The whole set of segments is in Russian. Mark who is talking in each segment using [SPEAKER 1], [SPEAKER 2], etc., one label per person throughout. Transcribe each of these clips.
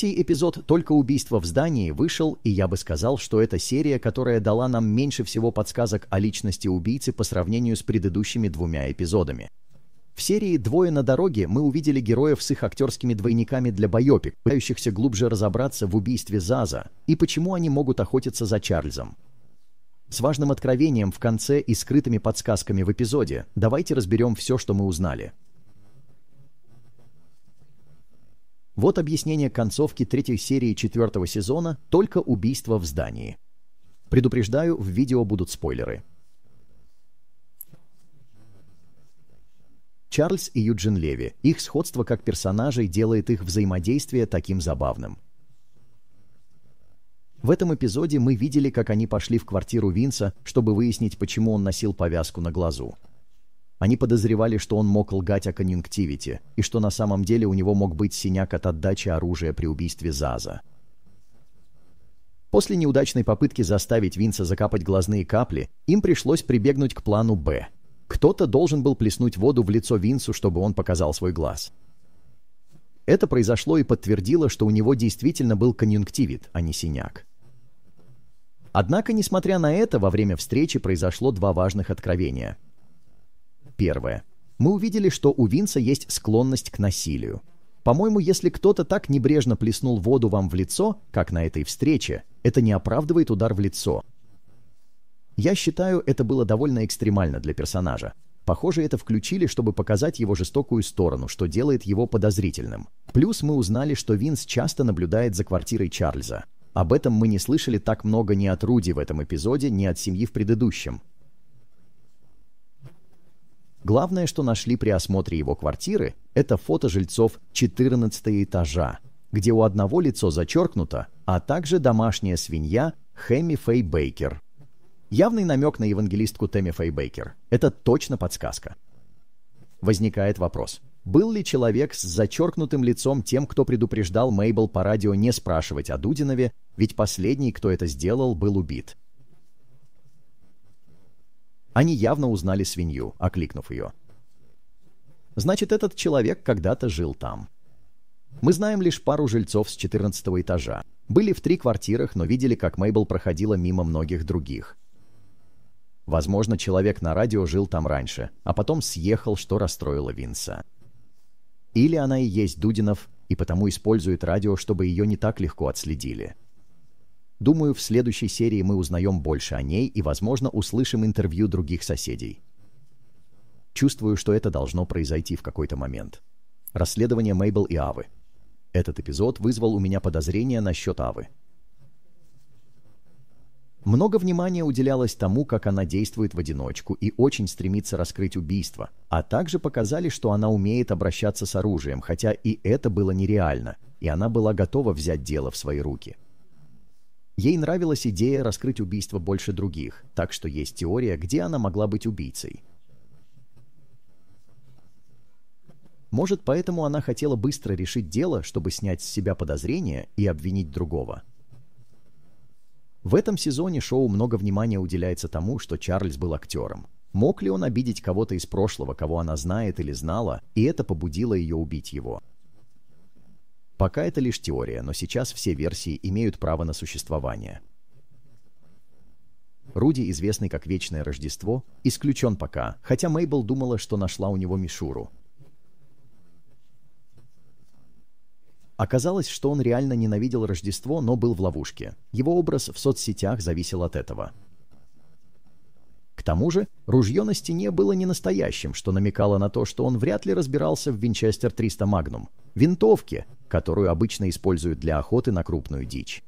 [SPEAKER 1] Третий эпизод «Только убийство в здании» вышел, и я бы сказал, что это серия, которая дала нам меньше всего подсказок о личности убийцы по сравнению с предыдущими двумя эпизодами. В серии «Двое на дороге» мы увидели героев с их актерскими двойниками для байопик, пытающихся глубже разобраться в убийстве Заза и почему они могут охотиться за Чарльзом. С важным откровением в конце и скрытыми подсказками в эпизоде давайте разберем все, что мы узнали. Вот объяснение концовки третьей серии четвертого сезона «Только убийство в здании». Предупреждаю, в видео будут спойлеры. Чарльз и Юджин Леви. Их сходство как персонажей делает их взаимодействие таким забавным. В этом эпизоде мы видели, как они пошли в квартиру Винса, чтобы выяснить, почему он носил повязку на глазу. Они подозревали, что он мог лгать о конъюнктивите, и что на самом деле у него мог быть синяк от отдачи оружия при убийстве Заза. После неудачной попытки заставить Винса закапать глазные капли, им пришлось прибегнуть к плану «Б». Кто-то должен был плеснуть воду в лицо Винсу, чтобы он показал свой глаз. Это произошло и подтвердило, что у него действительно был конъюнктивит, а не синяк. Однако, несмотря на это, во время встречи произошло два важных откровения – Первое. Мы увидели, что у Винса есть склонность к насилию. По-моему, если кто-то так небрежно плеснул воду вам в лицо, как на этой встрече, это не оправдывает удар в лицо. Я считаю, это было довольно экстремально для персонажа. Похоже, это включили, чтобы показать его жестокую сторону, что делает его подозрительным. Плюс мы узнали, что Винс часто наблюдает за квартирой Чарльза. Об этом мы не слышали так много ни от Руди в этом эпизоде, ни от семьи в предыдущем. Главное, что нашли при осмотре его квартиры, это фото жильцов 14 этажа, где у одного лицо зачеркнуто, а также домашняя свинья Хэмми Фэй Бейкер. Явный намек на евангелистку Тэмми Фэй Бейкер. Это точно подсказка. Возникает вопрос. Был ли человек с зачеркнутым лицом тем, кто предупреждал Мейбл по радио не спрашивать о Дудинове, ведь последний, кто это сделал, был убит? Они явно узнали свинью, окликнув ее. Значит, этот человек когда-то жил там. Мы знаем лишь пару жильцов с 14 этажа. Были в три квартирах, но видели, как Мейбл проходила мимо многих других. Возможно, человек на радио жил там раньше, а потом съехал, что расстроило Винса. Или она и есть Дудинов, и потому использует радио, чтобы ее не так легко отследили. Думаю, в следующей серии мы узнаем больше о ней и, возможно, услышим интервью других соседей. Чувствую, что это должно произойти в какой-то момент. Расследование Мейбл и Авы. Этот эпизод вызвал у меня подозрения насчет Авы. Много внимания уделялось тому, как она действует в одиночку и очень стремится раскрыть убийство, а также показали, что она умеет обращаться с оружием, хотя и это было нереально, и она была готова взять дело в свои руки. Ей нравилась идея раскрыть убийство больше других, так что есть теория, где она могла быть убийцей. Может, поэтому она хотела быстро решить дело, чтобы снять с себя подозрения и обвинить другого. В этом сезоне шоу много внимания уделяется тому, что Чарльз был актером. Мог ли он обидеть кого-то из прошлого, кого она знает или знала, и это побудило ее убить его? Пока это лишь теория, но сейчас все версии имеют право на существование. Руди, известный как Вечное Рождество, исключен пока, хотя Мейбл думала, что нашла у него мишуру. Оказалось, что он реально ненавидел Рождество, но был в ловушке. Его образ в соцсетях зависел от этого. К тому же, ружье на стене было не настоящим, что намекало на то, что он вряд ли разбирался в Винчестер 300 Магнум. Винтовки, которую обычно используют для охоты на крупную дичь.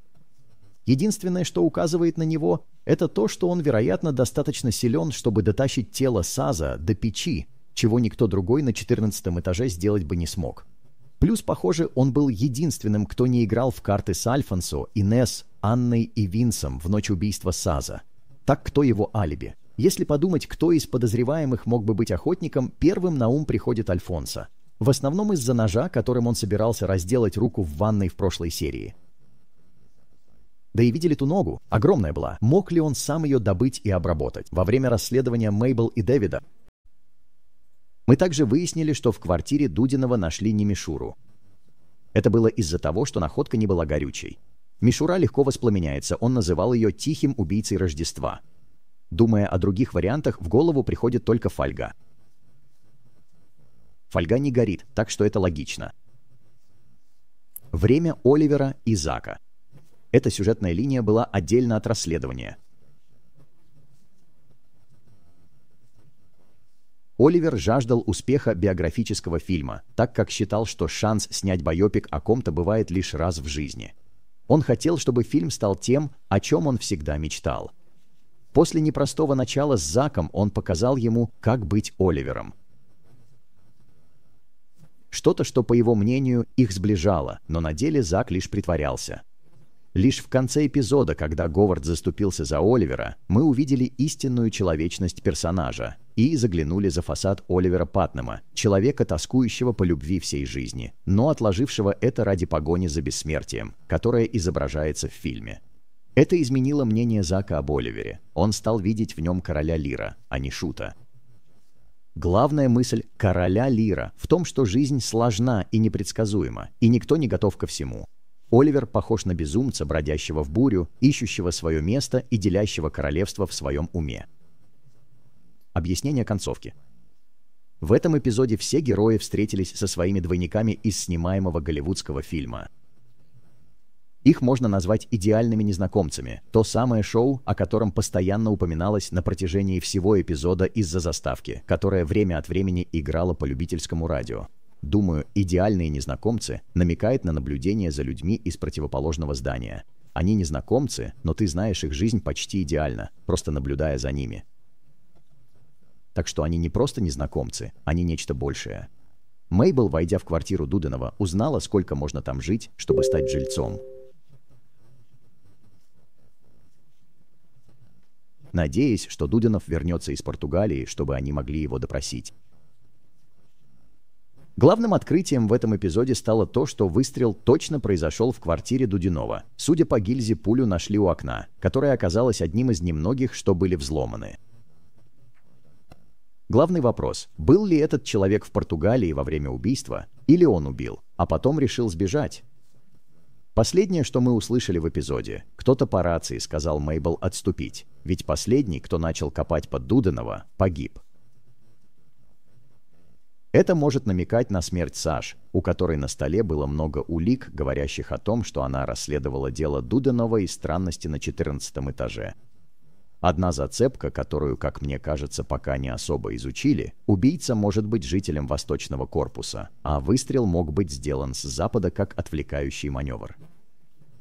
[SPEAKER 1] Единственное, что указывает на него, это то, что он, вероятно, достаточно силен, чтобы дотащить тело Саза до печи, чего никто другой на 14 этаже сделать бы не смог. Плюс, похоже, он был единственным, кто не играл в карты с Альфонсо, Инес, Анной и Винсом в ночь убийства Саза. Так кто его алиби? Если подумать, кто из подозреваемых мог бы быть охотником, первым на ум приходит Альфонсо – в основном из-за ножа, которым он собирался разделать руку в ванной в прошлой серии. Да и видели ту ногу, огромная была. Мог ли он сам ее добыть и обработать? Во время расследования Мейбл и Дэвида мы также выяснили, что в квартире Дудинова нашли не мишуру. Это было из-за того, что находка не была горючей. Мишура легко воспламеняется, он называл ее «тихим убийцей Рождества». Думая о других вариантах, в голову приходит только фольга – Фольга не горит, так что это логично. Время Оливера и Зака. Эта сюжетная линия была отдельно от расследования. Оливер жаждал успеха биографического фильма, так как считал, что шанс снять байопик о ком-то бывает лишь раз в жизни. Он хотел, чтобы фильм стал тем, о чем он всегда мечтал. После непростого начала с Заком он показал ему, как быть Оливером – что-то, что, по его мнению, их сближало, но на деле Зак лишь притворялся. Лишь в конце эпизода, когда Говард заступился за Оливера, мы увидели истинную человечность персонажа и заглянули за фасад Оливера Патнема, человека, тоскующего по любви всей жизни, но отложившего это ради погони за бессмертием, которое изображается в фильме. Это изменило мнение Зака об Оливере. Он стал видеть в нем короля Лира, а не Шута. Главная мысль короля Лира в том, что жизнь сложна и непредсказуема, и никто не готов ко всему. Оливер похож на безумца, бродящего в бурю, ищущего свое место и делящего королевство в своем уме. Объяснение концовки. В этом эпизоде все герои встретились со своими двойниками из снимаемого голливудского фильма – их можно назвать идеальными незнакомцами, то самое шоу, о котором постоянно упоминалось на протяжении всего эпизода из-за заставки, которая время от времени играла по любительскому радио. Думаю, идеальные незнакомцы намекает на наблюдение за людьми из противоположного здания. Они незнакомцы, но ты знаешь их жизнь почти идеально, просто наблюдая за ними. Так что они не просто незнакомцы, они нечто большее. Мейбл, войдя в квартиру Дуденова, узнала, сколько можно там жить, чтобы стать жильцом. надеясь, что Дудинов вернется из Португалии, чтобы они могли его допросить. Главным открытием в этом эпизоде стало то, что выстрел точно произошел в квартире Дудинова. Судя по гильзе, пулю нашли у окна, которое оказалось одним из немногих, что были взломаны. Главный вопрос – был ли этот человек в Португалии во время убийства, или он убил, а потом решил сбежать? Последнее, что мы услышали в эпизоде, кто-то по рации сказал Мейбл отступить, ведь последний, кто начал копать под Дуданова, погиб. Это может намекать на смерть Саш, у которой на столе было много улик, говорящих о том, что она расследовала дело Дуданова и странности на 14 этаже. Одна зацепка, которую, как мне кажется, пока не особо изучили, убийца может быть жителем восточного корпуса, а выстрел мог быть сделан с запада как отвлекающий маневр.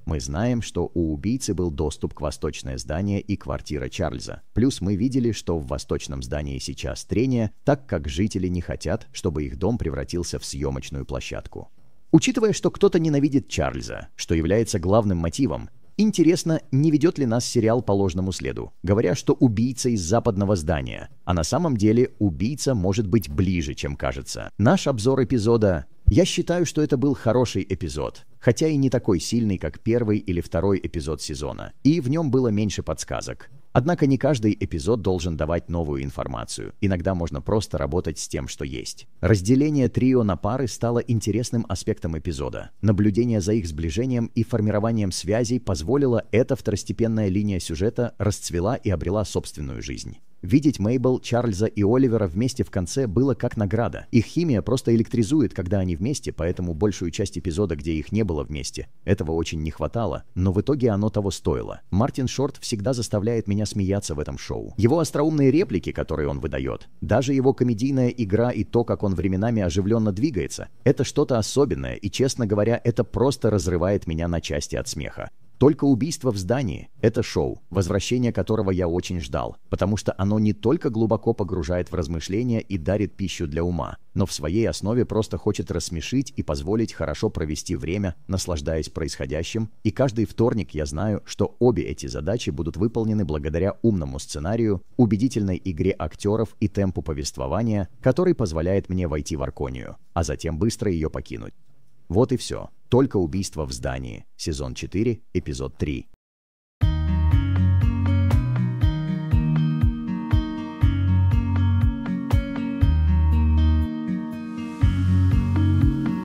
[SPEAKER 1] Мы знаем, что у убийцы был доступ к восточное здание и квартира Чарльза. Плюс мы видели, что в восточном здании сейчас трение, так как жители не хотят, чтобы их дом превратился в съемочную площадку. Учитывая, что кто-то ненавидит Чарльза, что является главным мотивом, Интересно, не ведет ли нас сериал по ложному следу, говоря, что убийца из западного здания, а на самом деле убийца может быть ближе, чем кажется. Наш обзор эпизода... Я считаю, что это был хороший эпизод хотя и не такой сильный, как первый или второй эпизод сезона, и в нем было меньше подсказок. Однако не каждый эпизод должен давать новую информацию. Иногда можно просто работать с тем, что есть. Разделение трио на пары стало интересным аспектом эпизода. Наблюдение за их сближением и формированием связей позволило эта второстепенная линия сюжета расцвела и обрела собственную жизнь. Видеть Мейбл, Чарльза и Оливера вместе в конце было как награда. Их химия просто электризует, когда они вместе, поэтому большую часть эпизода, где их не было, было вместе. Этого очень не хватало, но в итоге оно того стоило. Мартин Шорт всегда заставляет меня смеяться в этом шоу. Его остроумные реплики, которые он выдает, даже его комедийная игра и то, как он временами оживленно двигается, это что-то особенное, и, честно говоря, это просто разрывает меня на части от смеха. Только убийство в здании — это шоу, возвращение которого я очень ждал, потому что оно не только глубоко погружает в размышления и дарит пищу для ума, но в своей основе просто хочет рассмешить и позволить хорошо провести время, наслаждаясь происходящим, и каждый вторник я знаю, что обе эти задачи будут выполнены благодаря умному сценарию, убедительной игре актеров и темпу повествования, который позволяет мне войти в Арконию, а затем быстро ее покинуть. Вот и все. Только убийство в здании. Сезон 4, эпизод 3.